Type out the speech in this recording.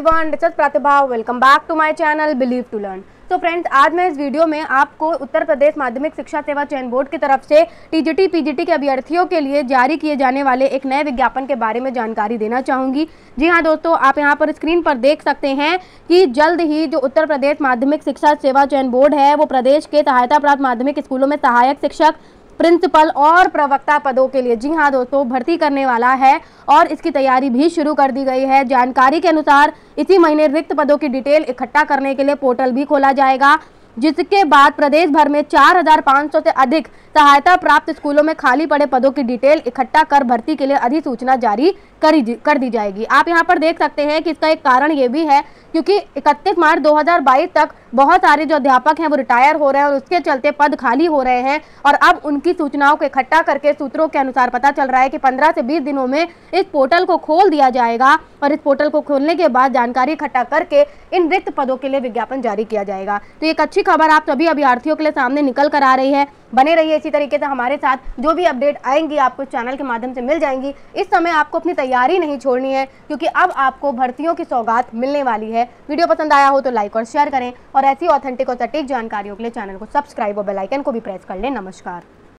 everyone this Pratibha welcome back to my channel believe to learn तो friends आज मैं इस वीडियो में आपको उत्तर प्रदेश माध्यमिक शिक्षा सेवा चयन बोर्ड की तरफ से टीजीटी पीजीटी के अभ्यर्थियों के लिए जारी किए जाने वाले एक नए विज्ञापन के बारे में जानकारी देना चाहूंगी जी हाँ दोस्तों आप यहाँ पर स्क्रीन पर देख सकते हैं कि जल्द ही जो उत्तर प्रदेश माध्यमिक शिक्षा सेवा चयन बोर्ड है वो प्रदेश के सहायता प्राप्त माध्यमिक स्कूलों में सहायक शिक्षक प्रिंसिपल और प्रवक्ता पदों के लिए जी हाँ दोस्तों भर्ती करने वाला है और इसकी तैयारी भी शुरू कर दी गई है जानकारी के अनुसार इसी महीने रिक्त पदों की डिटेल इकट्ठा करने के लिए पोर्टल भी खोला जाएगा जिसके बाद प्रदेश भर में 4,500 से अधिक सहायता प्राप्त स्कूलों में खाली पड़े पदों की डिटेल इकट्ठा कर भर्ती के लिए अधिसूचना जारी करी कर दी जाएगी आप यहाँ पर देख सकते हैं कि इसका एक कारण ये भी है क्योंकि 31 मार्च 2022 तक बहुत सारे जो अध्यापक हैं वो रिटायर हो रहे हैं और उसके चलते पद खाली हो रहे हैं और अब उनकी सूचनाओं को इकट्ठा करके सूत्रों के अनुसार पता चल रहा है कि 15 से 20 दिनों में इस पोर्टल को खोल दिया जाएगा और इस पोर्टल को खोलने के बाद जानकारी इकट्ठा करके इन रिक्त पदों के लिए विज्ञापन जारी किया जाएगा तो एक अच्छी अच्छी खबर आप सभी अभ्यार्थियों के लिए सामने निकल कर आ रही है बने रहिए इसी तरीके से हमारे साथ जो भी अपडेट आएंगी आपको चैनल के माध्यम से मिल जाएंगी इस समय आपको अपनी तैयारी नहीं छोड़नी है क्योंकि अब आपको भर्तियों की सौगात मिलने वाली है वीडियो पसंद आया हो तो लाइक और शेयर करें और ऐसी ऑथेंटिक और सटीक जानकारियों के लिए चैनल को सब्सक्राइब और बेलाइकन को भी प्रेस कर लें नमस्कार